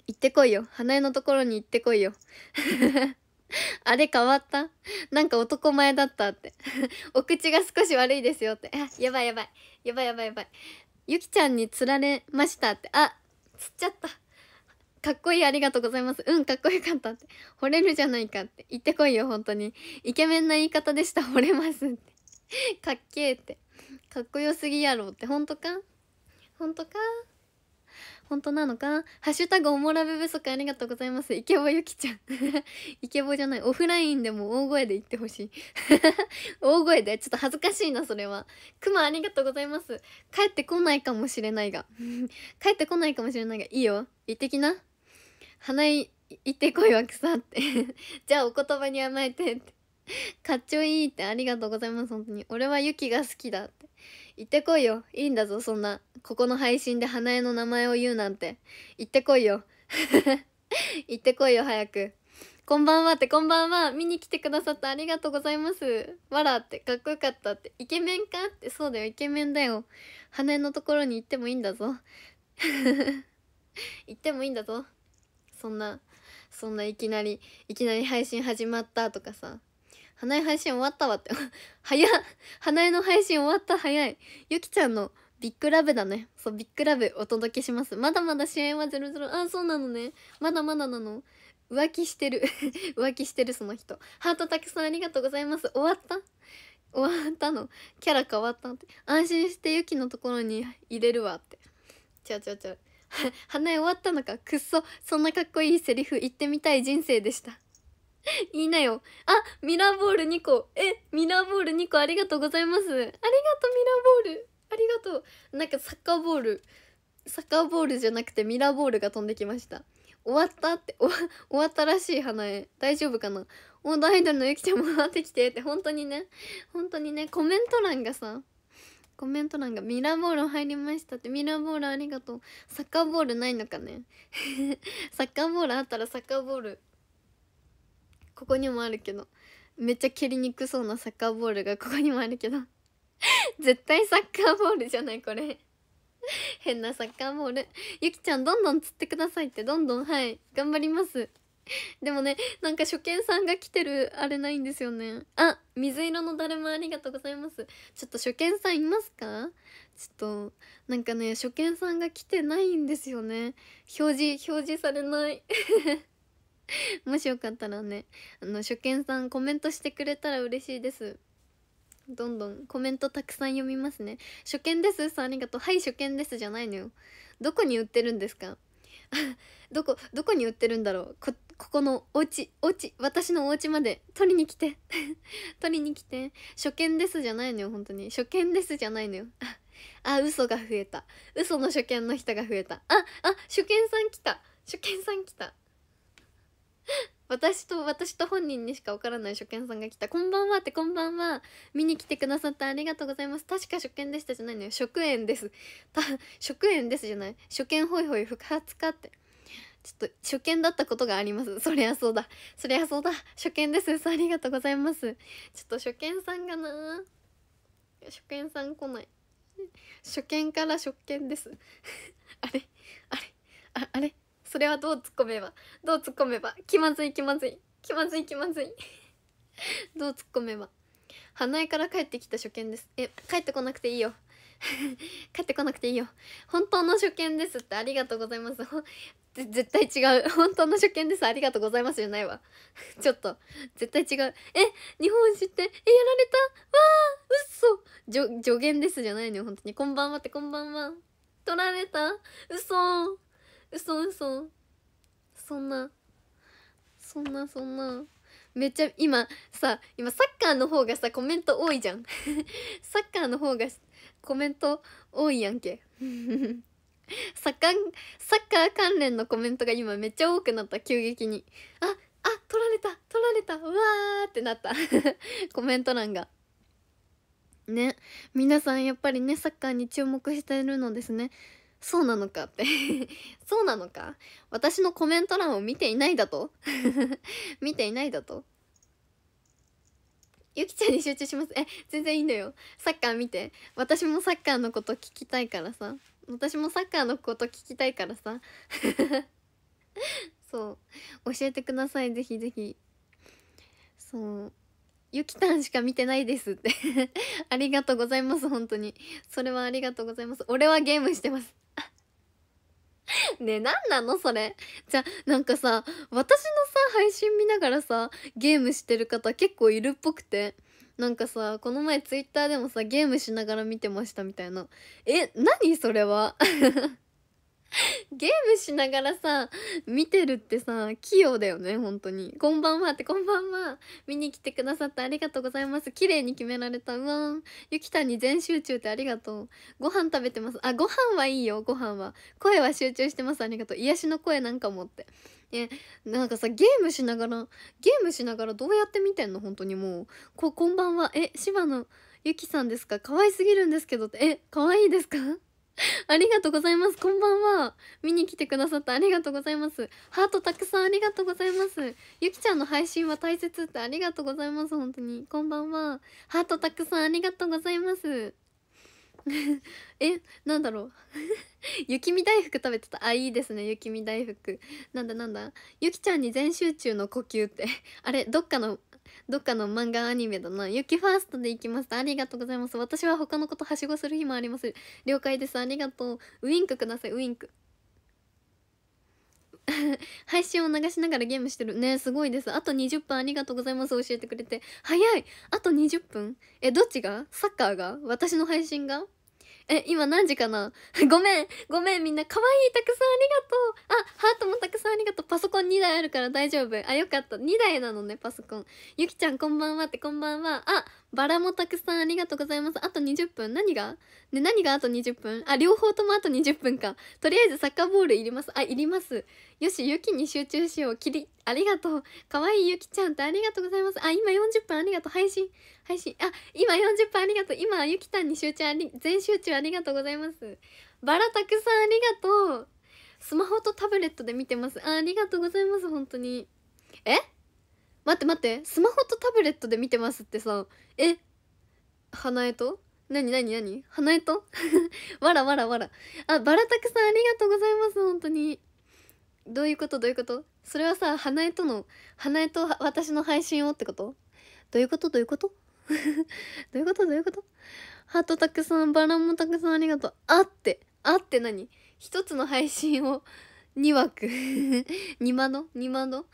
行ってこいよ。花江のところに行ってこいよ。あれ変わったなんか男前だったって お口が少し悪いですよってやばいやばい。やばいやばいやばい。ゆきちゃんに釣られましたって。あ、釣っちゃった。かっこいいありがとうございます。うん、かっこよかったって。惚れるじゃないかって。行ってこいよ、本当に。イケメンな言い方でした。惚れますって。かっけえって。かっこよすぎやろって。ほんとかほんとか本当なのかハッシュタグおもらべ不足ありがとうございます。イケボゆきちゃん。イケボじゃない。オフラインでも大声で言ってほしい。大声でちょっと恥ずかしいな、それは。クマありがとうございます。帰ってこないかもしれないが。帰ってこないかもしれないが、いいよ。行ってきな。鼻い、行ってこいわ、草って。じゃあお言葉に甘えてかっちょいいってありがとうございます、本当に。俺はゆきが好きだって。行ってこいよ。いいんだぞ、そんな。ここの配信で花江の名前を言うなんて。行ってこいよ。行ってこいよ、早く。こんばんはって、こんばんは。見に来てくださってありがとうございます。わらって、かっこよかったって。イケメンかって、そうだよ、イケメンだよ。花江のところに行ってもいいんだぞ。行ってもいいんだぞ。そんな、そんないきなり、いきなり配信始まったとかさ。花江配信終わったわって 早っ花江の配信終わった早いゆきちゃんのビッグラブだねそうビッグラブお届けしますまだまだ試合は0-0あそうなのねまだまだなの浮気してる 浮気してるその人ハートたくさんありがとうございます終わった終わったのキャラ変わったって安心してゆきのところに入れるわってちゃちゃちゃ花江終わったのかくっそそんなかっこいいセリフ言ってみたい人生でしたい いなよ。あ、ミラーボール2個。え、ミラーボール2個ありがとうございます。ありがとう、ミラーボール。ありがとう。なんかサッカーボール。サッカーボールじゃなくてミラーボールが飛んできました。終わったって、終わったらしい花絵。大丈夫かなオードアイドルのゆきちゃんも回ってきてって、本当にね、本当にね、コメント欄がさ、コメント欄がミラーボール入りましたってミラーボールありがとうサッカーボールないのかね サッカーボールあったらサッカーボールここにもあるけどめっちゃ蹴りにくそうなサッカーボールがここにもあるけど 絶対サッカーボールじゃないこれ 変なサッカーボールゆきちゃんどんどん釣ってくださいってどんどんはい頑張りますでもねなんか初見さんが来てるあれないんですよねあ水色のだるまありがとうございますちょっと初見さんいますかちょっとなんかね初見さんが来てないんですよね表示表示されない もしよかったらねあの初見さんコメントしてくれたら嬉しいですどんどんコメントたくさん読みますね初見ですさありがとうはい初見ですじゃないのよどこに売ってるんですか どこどこに売ってるんだろうこここのお家お家私のお家まで取りに来て 取りに来て初見ですじゃないのよ本当に初見ですじゃないのよあ嘘が増えた嘘の初見の人が増えたああ初見さん来た初見さん来た 私と私と本人にしか分からない初見さんが来た「こんばんは」って「こんばんは」見に来てくださってありがとうございます確か初見でしたじゃないのよ食塩ですた食塩ですじゃない初見ホイホイ復活かってちょっと初見だったことがありますそりゃそうだそりゃそうだ初見ですありがとうございますちょっと初見さんがな初見さん来ない初見から初見です あれあれああれそれはどう突っ込めばどう突っ込めば気まずい気まずい気まずい気まずい どう突っ込めば花江から帰ってきた初見ですえ帰ってこなくていいよ 帰ってこなくていいよ本当の初見ですってありがとうございます 絶対違う本当の初見ですありがとうございますじゃないわちょっと絶対違うえ日本史ってえやられたわあうそ助言ですじゃないのよ本当にこんばんはってこんばんは取られた嘘嘘嘘そんなそんなそんなめっちゃ今さ今サッカーの方がさコメント多いじゃん サッカーの方がコメント多いやんけ サッカーサッカー関連のコメントが今めっちゃ多くなった急激にああ取られた取られたうわーってなった コメント欄がね皆さんやっぱりねサッカーに注目しているのですねそうなのかって そうなのか私のコメント欄を見ていないだと 見ていないだとゆきちゃんに集中します。え、全然いいんだよ。サッカー見て。私もサッカーのこと聞きたいからさ。私もサッカーのこと聞きたいからさ。そう。教えてください。ぜひぜひ。そう。ゆきたんしか見てないですって ありがとうございます、本当に。それはありがとうございます。俺はゲームしてます ねえ、なんなのそれ。じゃ、なんかさ、私のさ、配信見ながらさ、ゲームしてる方結構いるっぽくて。なんかさ、この前ツイッターでもさ、ゲームしながら見てましたみたいな。え、何それは ゲームしながらさ、見てるってさ、器用だよね、本当に。こんばんはって、こんばんは。見に来てくださってありがとうございます。綺麗に決められた。うわん。ゆきたんに全集中ってありがとう。ご飯食べてます。あ、ご飯はいいよ、ご飯は。声は集中してます。ありがとう。癒しの声なんかもって。え、なんかさ、ゲームしながら、ゲームしながらどうやって見てんの本当にもう。こ、こんばんは。え、芝野ゆきさんですか可愛すぎるんですけどって。え、可愛いですか ありがとうございます。こんばんは。見に来てくださってありがとうございます。ハートたくさんありがとうございます。ゆきちゃんの配信は大切ってありがとうございます。本当に。こんばんは。ハートたくさんありがとうございます。え、なんだろう。雪見大福食べてた。あ、いいですね。雪見大福。なんだなんだ。ゆきちゃんに全集中の呼吸ってあれ、どっかのどっかの漫画アニメだな。雪ファーストで行きました。ありがとうございます。私は他のことはしごする日もあります。了解です。ありがとう。ウインクください、ウインク。配信を流しながらゲームしてる。ねすごいです。あと20分ありがとうございます。教えてくれて。早いあと20分え、どっちがサッカーが私の配信がえ、今何時かな ごめん、ごめんみんな。可愛いたくさんありがとう。あ、ハートもたくさんありがとう。パソコン2台あるから大丈夫。あ、よかった。2台なのね、パソコン。ゆきちゃんこんばんはってこんばんは。あ、バラもたくさんありがとうございます。あと20分。何がね、何があと20分あ、両方ともあと20分か。とりあえずサッカーボールいります。あ、いります。よし、ゆきに集中しよう。きり、ありがとう。かわいいゆきちゃんってありがとうございます。あ、今40分ありがとう。配信、配信。あ、今40分ありがとう。今、ゆきたんに集中あり、全集中ありがとうございます。バラたくさんありがとう。スマホとタブレットで見てます。あありがとうございます。本当に。え待って待ってスマホとタブレットで見てますってさえ花江と何何何花江とわらわらわらあバラたくさんありがとうございます本当にどういうことどういうことそれはさ花江との花江と私の配信をってことどういうことどういうこと どういうことどういうことハートたくさんバラもたくさんありがとうあってあって何一つの配信を2枠2窓2窓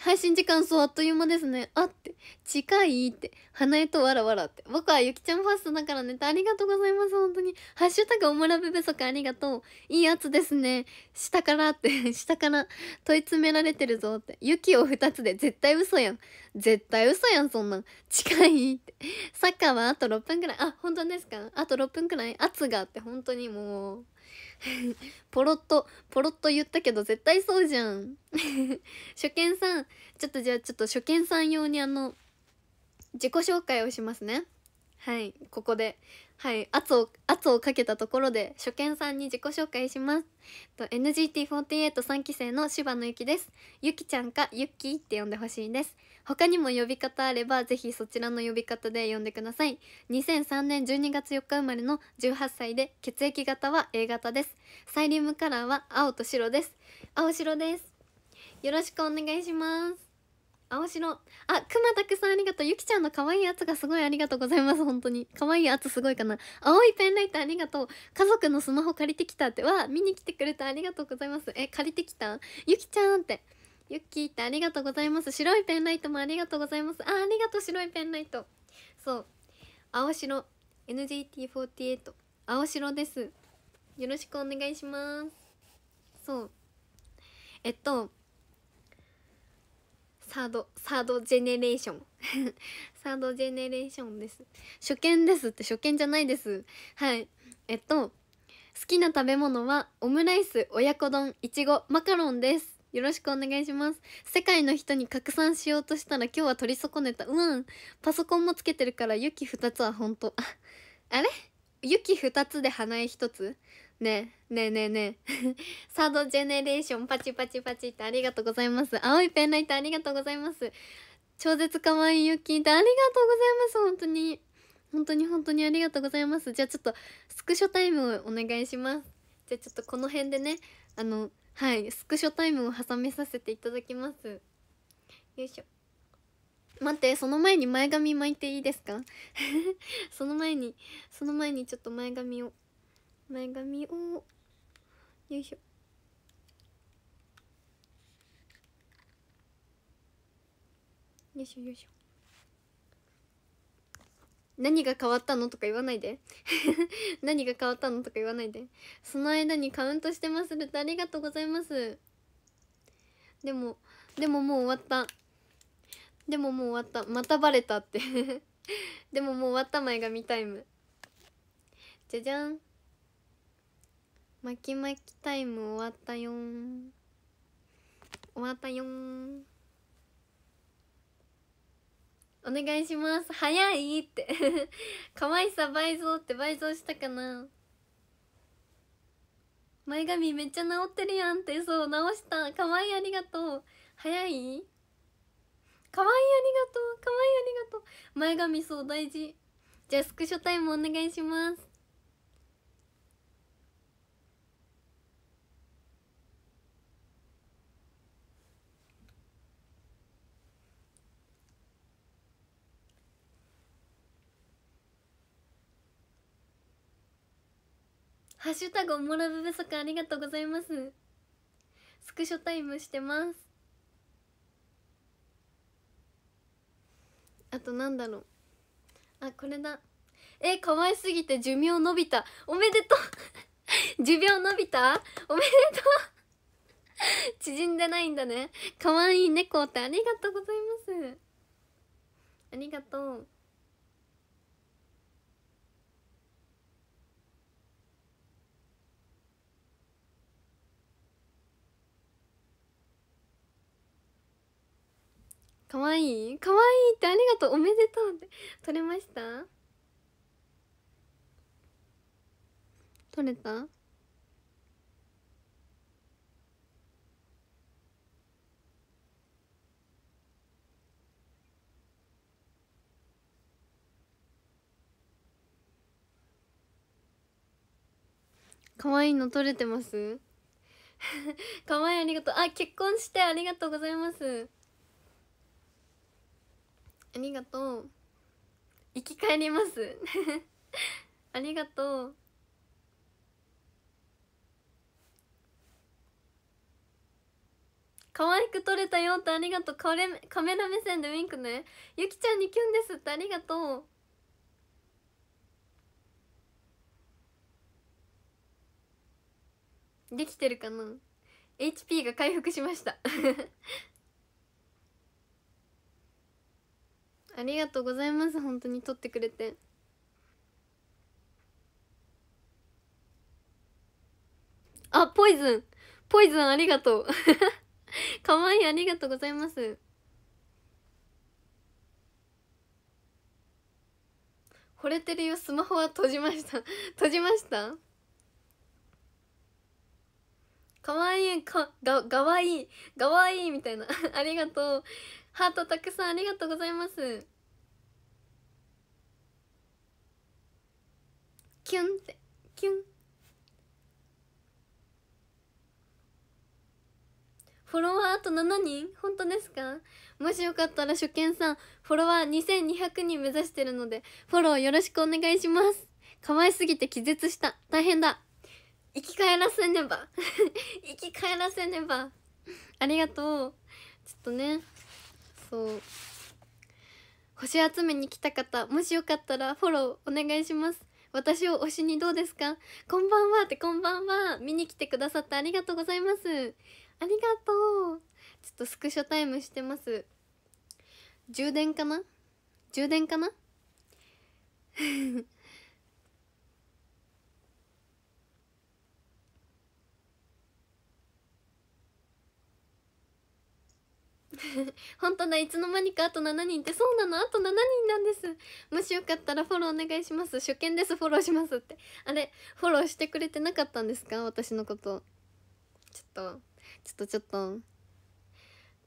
配信時間そうあっという間ですね。あって、近いって、花江とわらわらって。僕はゆきちゃんファーストだからねありがとうございます、本当に。ハッシュタグおもらべべそかありがとう。いいやつですね。下からって、下から問い詰められてるぞって。雪を二つで絶対嘘やん。絶対嘘やん、そんなん。近いって。サッカーはあと6分くらい。あ、本当ですかあと6分くらい圧があって、本当にもう。ポロッと、ポロッと言ったけど絶対そうじゃん。初見さん、ちょっとじゃあちょっと初見さん用にあの、自己紹介をしますね。はい、ここで。はい、圧を、圧をかけたところで、初見さんに自己紹介します。と NGT483 期生の柴野ゆきです。ゆきちゃんかゆっきーって呼んでほしいです。他にも呼び方あればぜひそちらの呼び方で呼んでください2003年12月4日生まれの18歳で血液型は A 型ですサイリウムカラーは青と白です青白ですよろしくお願いします青白あくまたくさんありがとうゆきちゃんの可愛いやつがすごいありがとうございます本当に可愛いやつすごいかな青いペンライトありがとう家族のスマホ借りてきたってわ見に来てくれてありがとうございますえ借りてきたゆきちゃんってユッキーってありがとうございます。白いペンライトもありがとうございます。あ、ありがとう、白いペンライト。そう。青白。NGT48。青白です。よろしくお願いします。そう。えっと、サード、サードジェネレーション。サードジェネレーションです。初見ですって初見じゃないです。はい。えっと、好きな食べ物はオムライス、親子丼、いちご、マカロンです。よろしくお願いします。世界の人に拡散しようとしたら今日は取り損ねた。うん。パソコンもつけてるから雪2つは本当あれ雪2つで花絵1つねえねえねえねえ サードジェネレーションパチパチパチってありがとうございます。青いペンライトありがとうございます。超絶かわいい雪ってありがとうございます。本当に。本当に本当にありがとうございます。じゃあちょっとスクショタイムをお願いします。じゃあちょっとこの辺でね、あの、はいスクショタイムを挟めさせていただきますよいしょ待ってその前に前髪巻いていいですか その前にその前にちょっと前髪を前髪をよいしょよいしょよいしょ何が変わったのとか言わないで 何が変わったのとか言わないでその間にカウントしてまするとありがとうございますでもでももう終わったでももう終わったまたバレたって でももう終わった前髪タイムじゃじゃん巻き巻きタイム終わったよん終わったよんお願いします早いって可愛 さ倍増って倍増したかな前髪めっちゃ治ってるやんってそう直した可愛いありがとう早い可愛いありがとう可愛いありがとう前髪そう大事じゃあスクショタイムお願いしますハッシュタグおもろぶ不足ありがとうございますスクショタイムしてますあとなんだろうあこれだえ可愛すぎて寿命伸びたおめでとう寿命伸びたおめでとう縮んでないんだね可愛い猫ってありがとうございますありがとうかわいいかわいいってありがとうおめでとうって取れました取れた可愛いの取れてます 可愛いありがとうあ結婚してありがとうございますありがとう生き返ります ありがとう可愛く撮れたよってありがとうカレカメラ目線でウィンクねゆきちゃんにキュンですってありがとうできてるかな HP が回復しましたありがとうございます本当に撮ってくれてあポイズンポイズンありがとう かわいいありがとうございます惚れてるよスマホは閉じました 閉じましたかわいいかががわいいかわいいみたいな ありがとうハートたくさんありがとうございますキュンってキュンフォロワーあと7人本当ですかもしよかったら初見さんフォロワー2200人目指してるのでフォローよろしくお願いします可愛すぎて気絶した大変だ生き返らせねば 生き返らせねばありがとうちょっとねそう星集めに来た方もしよかったらフォローお願いします私を推しにどうですかこんばんはってこんばんは見に来てくださってありがとうございますありがとうちょっとスクショタイムしてます充電かな充電かな 本当だいつの間にかあと7人ってそうなのあと7人なんですもしよかったらフォローお願いします初見ですフォローしますってあれフォローしてくれてなかったんですか私のことちょっとちょっとちょっと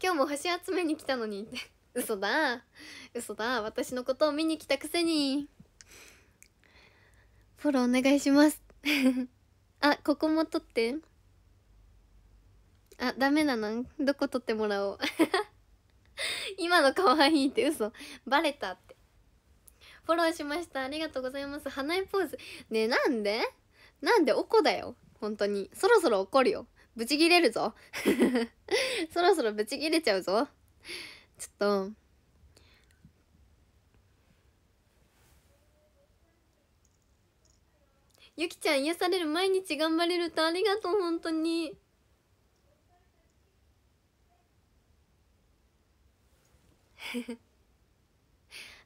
今日も星集めに来たのにって 嘘だ嘘だ私のことを見に来たくせにフォローお願いします あここも撮ってあダメなのどこ撮ってもらおう 今の可愛いって嘘バレたってフォローしましたありがとうございます花江ポーズねえなんでなんでおこだよ本当にそろそろ怒るよブチギレるぞ そろそろブチギレちゃうぞちょっとゆきちゃん癒される毎日頑張れるとありがとう本当に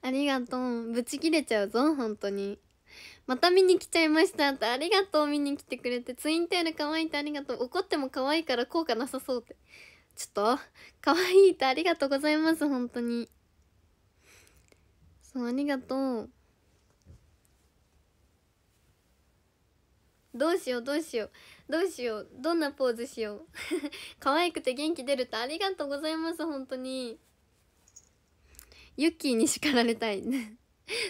ありがとうぶち切れちゃうぞ本当にまた見に来ちゃいましたってありがとう見に来てくれてツインテール可愛いってありがとう怒っても可愛いから効果なさそうってちょっと可愛いってありがとうございます本当にそうありがとうどうしようどうしようどうしようどんなポーズしよう 可愛くて元気出るってありがとうございます本当にユッキーに叱られたい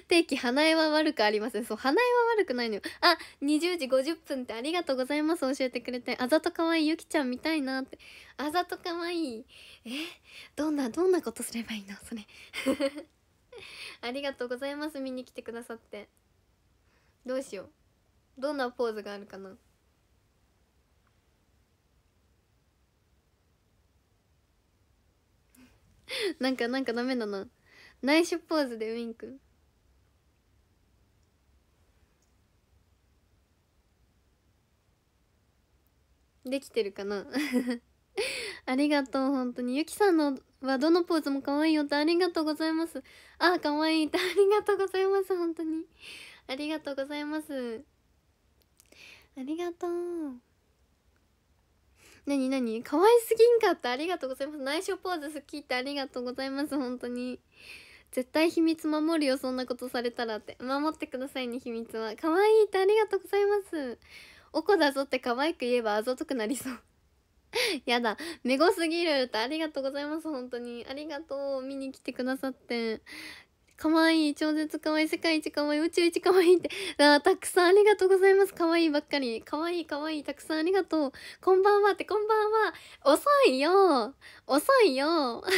定期花絵は悪くありませんそう花絵は悪くないのよあ20時50分ってありがとうございます教えてくれてあざとかわいいゆきちゃん見たいなってあざとかわいいえどんなどんなことすればいいのそれ ありがとうございます見に来てくださってどうしようどんなポーズがあるかな なんかなんかダメだな内緒ポーズでウィンくんできてるかな ありがとう本当にゆきさんのはどのポーズも可愛いよってありがとうございますあー可愛いってありがとうございます本当にありがとうございますありがとうなになに可愛すぎんかったありがとうございます内緒ポーズ好きってありがとうございます本当に絶対秘密守るよそんなことされたらって守ってくださいね秘密は可愛いってありがとうございますおこだぞって可愛く言えばあざとくなりそう やだめごすぎるってありがとうございます本当にありがとう見に来てくださって可愛い超絶可愛い世界一可愛い宇宙一可愛いってあたくさんありがとうございます可愛いばっかり可愛い可愛いたくさんありがとうこんばんはってこんばんは遅いよ遅いよ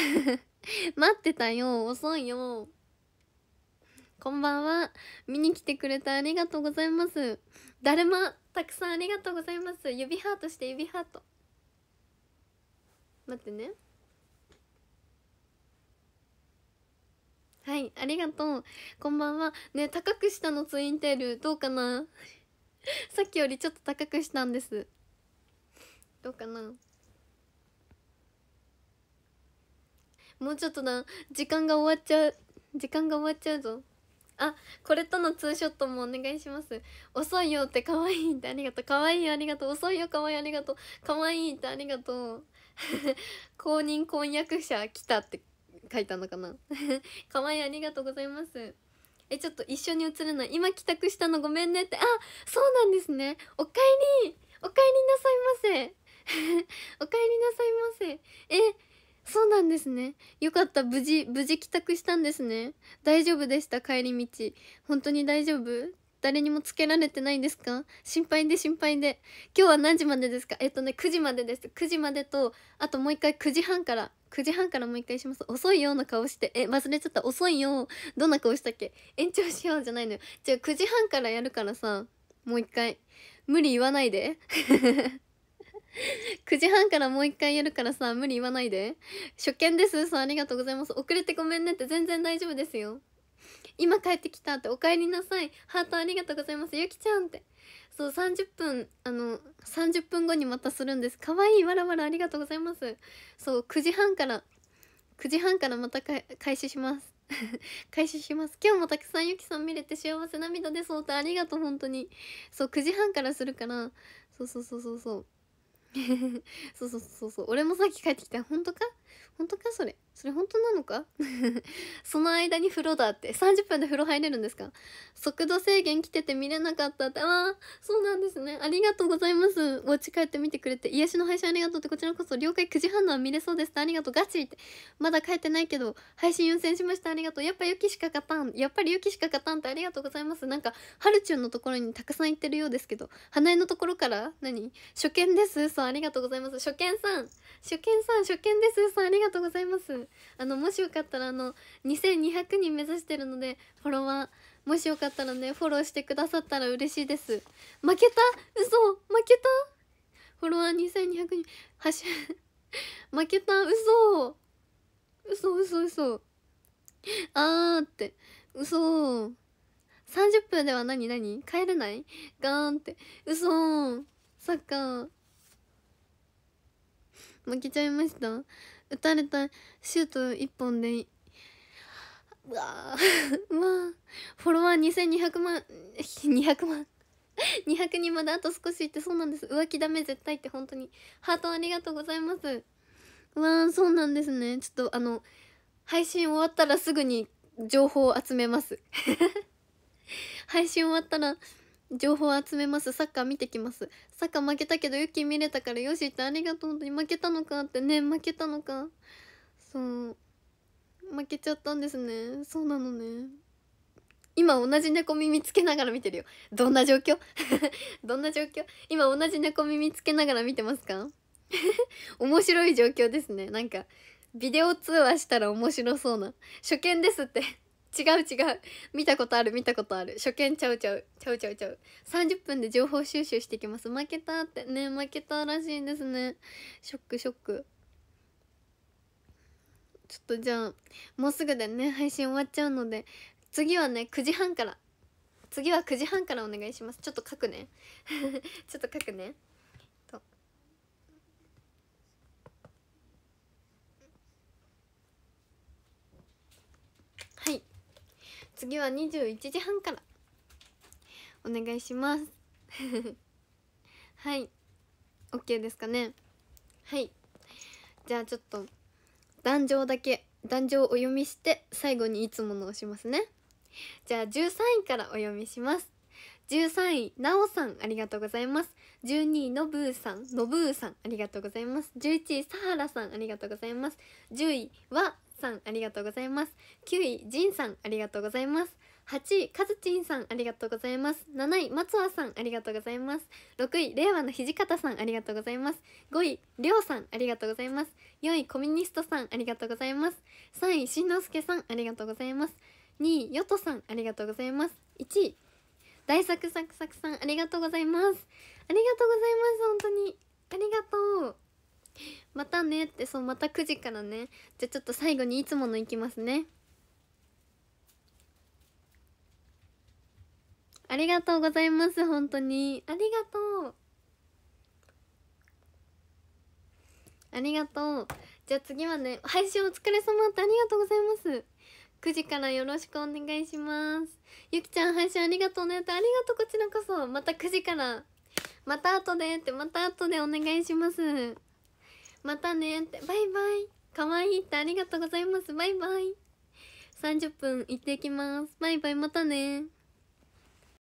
待ってたよ遅いよこんばんは見に来てくれてありがとうございますだるまたくさんありがとうございます指ハートして指ハート待ってねはいありがとうこんばんはね高くしたのツインテールどうかな さっきよりちょっと高くしたんですどうかなもうちょっとな時間が終わっちゃう時間が終わっちゃうぞあこれとのツーショットもお願いします遅いよって可愛いってありがとう可愛いありがとう遅いよ可愛いありがとう可愛いってありがとう 公認婚約者来たって書いたのかな 可愛いありがとうございますえちょっと一緒に写るの今帰宅したのごめんねってあそうなんですねおかえりおかえりなさいませ おかえりなさいませえそうなんですねよかった無事無事帰宅したんですね大丈夫でした帰り道本当に大丈夫誰にもつけられてないんですか心配で心配で今日は何時までですかえっとね9時までです9時までとあともう一回9時半から9時半からもう一回します遅いような顔してえ忘れちゃった遅いよどんな顔したっけ延長しようじゃないのよじゃあ9時半からやるからさもう一回無理言わないで9 時半からもう一回やるからさ無理言わないで初見ですさんありがとうございます遅れてごめんねって全然大丈夫ですよ今帰ってきたってお帰りなさいハートありがとうございますゆきちゃんってそう30分あの30分後にまたするんですかわいいわらわらありがとうございますそう9時半から9時半からまた開始します 開始します今日もたくさんゆきさん見れて幸せ涙出そうってありがとう本当にそう9時半からするからそうそうそうそうそう そうそうそうそう俺もさっき帰ってきた本当か本当かそれそれ本当なのか その間に風呂だって30分で風呂入れるんですか速度制限来てて見れなかったってああそうなんですねありがとうございますお家帰って見てくれて癒しの配信ありがとうってこちらこそ了解9時半のは見れそうですってありがとうガチってまだ帰ってないけど配信優先しましたありがとうやっぱ雪しか勝たんやっぱり雪しか勝たんってありがとうございますなんかはるちゅんのところにたくさん行ってるようですけど花江のところから何初見ですそうありがとうございます初見さん初見さん初見ですそうさんありがとうございますあのもしよかったらあの2200人目指してるのでフォロワーもしよかったらねフォローしてくださったら嬉しいです負けた嘘負けたフォロワー2200人はし 負けた嘘嘘嘘嘘あーって嘘30分では何何帰れないガーンって嘘サッカー負けちゃいました打たれたシュート1本でうわー まあフォロワー2200万200 万200 人まであと少しってそうなんです浮気ダメ絶対って本当にハートありがとうございますうわあそうなんですねちょっとあの配信終わったらすぐに情報を集めます配信終わったら情報集めますサッカー見てきますサッカー負けたけどユッキー見れたからよしってありがとう本当に負けたのかってね負けたのかそう負けちゃったんですねそうなのね今同じ猫耳つけながら見てるよどんな状況 どんな状況今同じ猫耳つけながら見てますか 面白い状況ですねなんかビデオ通話したら面白そうな初見ですって違う違う見たことある見たことある初見ちゃうちゃうちゃうちゃうちゃう30分で情報収集してきます負けたってね負けたらしいんですねショックショックちょっとじゃあもうすぐでね配信終わっちゃうので次はね9時半から次は9時半からお願いしますちょっと書くね ちょっと書くね次は21時半からお願いします はい OK ですかねはいじゃあちょっと壇上だけ壇上をお読みして最後にいつものをしますねじゃあ13位からお読みします13位なおさんありがとうございます12位のぶーさんのぶーさんありがとうございます11位さはらさんありがとうございます10位はさんありがとうございます9位ジンさんありがとうございます8位カズチンさんありがとうございます7位松尾さんありがとうございます6位令和の土方さんありがとうございます5位りょうさんありがとうございます4位コミュニストさんありがとうございます3位しんのすけさんありがとうございます2位よとさんありがとうございます1位大作サクサクさんありがとうございますありがとうございます本当にありがとう またねってそうまた9時からねじゃちょっと最後にいつものいきますねありがとうございます本当にありがとうありがとうじゃあ次はね配信お疲れ様ってありがとうございます9時からよろしくお願いしますゆきちゃん配信ありがとうねってありがとうこちらこそまた9時からまた後でってまた後でお願いしますまたねってバイバイ可愛いいってありがとうございますバイバイ30分行ってきますバイバイまたね